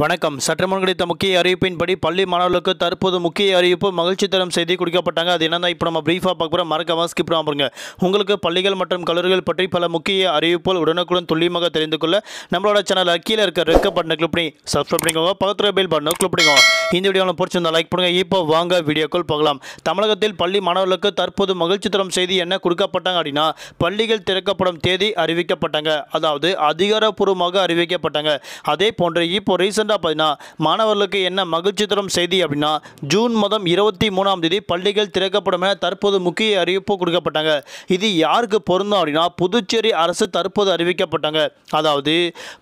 வணக்கம் சற்று முன் கிடைத்த முக்கிய அறிவிப்பின்படி பள்ளி மாணவர்களுக்கு தற்போது முக்கிய அறிவிப்பு மகிழ்ச்சி தரம் செய்தி கொடுக்கப்பட்டாங்க அது என்னென்ன இப்போ நம்ம ப்ரீஃபாக பார்க்க போகிறோம் மறக்காமல் ஸ்கிப் பாருங்க உங்களுக்கு பள்ளிகள் மற்றும் கல்லூரிகள் பற்றி பல முக்கிய அறிவிப்புகள் உடனுக்குடன் துல்லியமாக தெரிந்து கொள்ள நம்மளோட சேனல் கீழே இருக்க ரெக்க பண்ண கிளிக் பண்ணி சப்ஸ்கிரைப் பண்ணிக்கோங்க பக்கத்தில் பில் பட்டனை கிளிக் பண்ணிக்கோங்க இந்த வீடியோவில் பிடிச்சிருந்தால் லைக் பண்ணுங்கள் இப்போ வாங்க வீடியோக்கள் பார்க்கலாம் தமிழகத்தில் பள்ளி மாணவர்களுக்கு தற்போது மகிழ்ச்சி தரம் செய்தி என்ன கொடுக்கப்பட்டாங்க அப்படின்னா பள்ளிகள் திறக்கப்படும் தேதி அறிவிக்கப்பட்டாங்க அதாவது அதிகாரப்பூர்வமாக அறிவிக்கப்பட்டாங்க அதே போன்று இப்போ ரீசன் ரீசெண்டாக பார்த்தீங்கன்னா மாணவர்களுக்கு என்ன மகிழ்ச்சி தரும் செய்தி அப்படின்னா ஜூன் மாதம் இருபத்தி மூணாம் தேதி பள்ளிகள் திறக்கப்படும் என தற்போது முக்கிய அறிவிப்பு கொடுக்கப்பட்டாங்க இது யாருக்கு பொருந்தும் அப்படின்னா புதுச்சேரி அரசு தற்போது அறிவிக்கப்பட்டாங்க அதாவது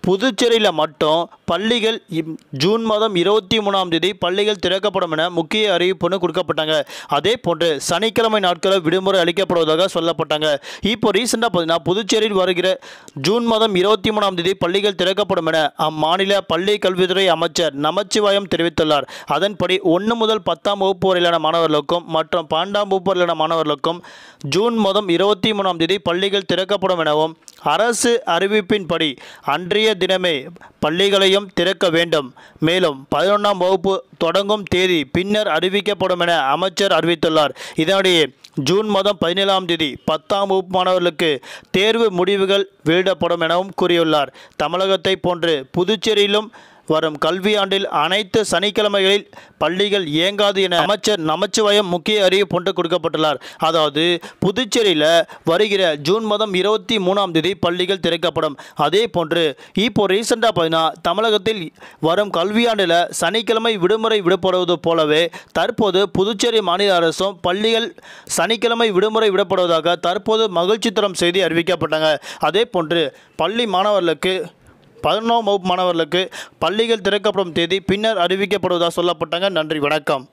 புதுச்சேரியில் மட்டும் பள்ளிகள் ஜூன் மாதம் இருபத்தி மூணாம் தேதி பள்ளிகள் திறக்கப்படும் என முக்கிய அறிவிப்புன்னு கொடுக்கப்பட்டாங்க அதே போன்று சனிக்கிழமை நாட்களில் விடுமுறை அளிக்கப்படுவதாக சொல்லப்பட்டாங்க இப்போ ரீசெண்டாக பார்த்தீங்கன்னா புதுச்சேரியில் வருகிற ஜூன் மாதம் இருபத்தி மூணாம் தேதி பள்ளிகள் திறக்கப்படும் என அம்மாநில பள்ளி கல்வி கல்வித்துறை அமைச்சர் நமச்சிவாயம் தெரிவித்துள்ளார் அதன்படி ஒன்று முதல் பத்தாம் வகுப்பு வரையிலான மாணவர்களுக்கும் மற்றும் பன்னெண்டாம் வகுப்பு வரையிலான மாணவர்களுக்கும் ஜூன் மாதம் இருபத்தி மூணாம் தேதி பள்ளிகள் திறக்கப்படும் எனவும் அரசு அறிவிப்பின்படி அன்றைய தினமே பள்ளிகளையும் திறக்க வேண்டும் மேலும் பதினொன்றாம் வகுப்பு தொடங்கும் தேதி பின்னர் அறிவிக்கப்படும் என அமைச்சர் அறிவித்துள்ளார் இதனிடையே ஜூன் மாதம் பதினேழாம் தேதி பத்தாம் வகுப்பு மாணவர்களுக்கு தேர்வு முடிவுகள் வெளியிடப்படும் எனவும் கூறியுள்ளார் தமிழகத்தை போன்று புதுச்சேரியிலும் வரும் கல்வியாண்டில் அனைத்து சனிக்கிழமைகளில் பள்ளிகள் இயங்காது என அமைச்சர் நமச்சிவாயம் முக்கிய அறிவிப்பு ஒன்று கொடுக்கப்பட்டுள்ளார் அதாவது புதுச்சேரியில் வருகிற ஜூன் மாதம் இருபத்தி மூணாம் தேதி பள்ளிகள் திறக்கப்படும் அதே போன்று இப்போ ரீசெண்டாக பார்த்தீங்கன்னா தமிழகத்தில் வரும் கல்வியாண்டில் சனிக்கிழமை விடுமுறை விடப்படுவது போலவே தற்போது புதுச்சேரி மாநில அரசும் பள்ளிகள் சனிக்கிழமை விடுமுறை விடப்படுவதாக தற்போது மகிழ்ச்சி தரம் செய்தி அறிவிக்கப்பட்டாங்க அதே போன்று பள்ளி மாணவர்களுக்கு பதினொன்றாம் வகுப்பு மாணவர்களுக்கு பள்ளிகள் திறக்கப்படும் தேதி பின்னர் அறிவிக்கப்படுவதாக சொல்லப்பட்டாங்க நன்றி வணக்கம்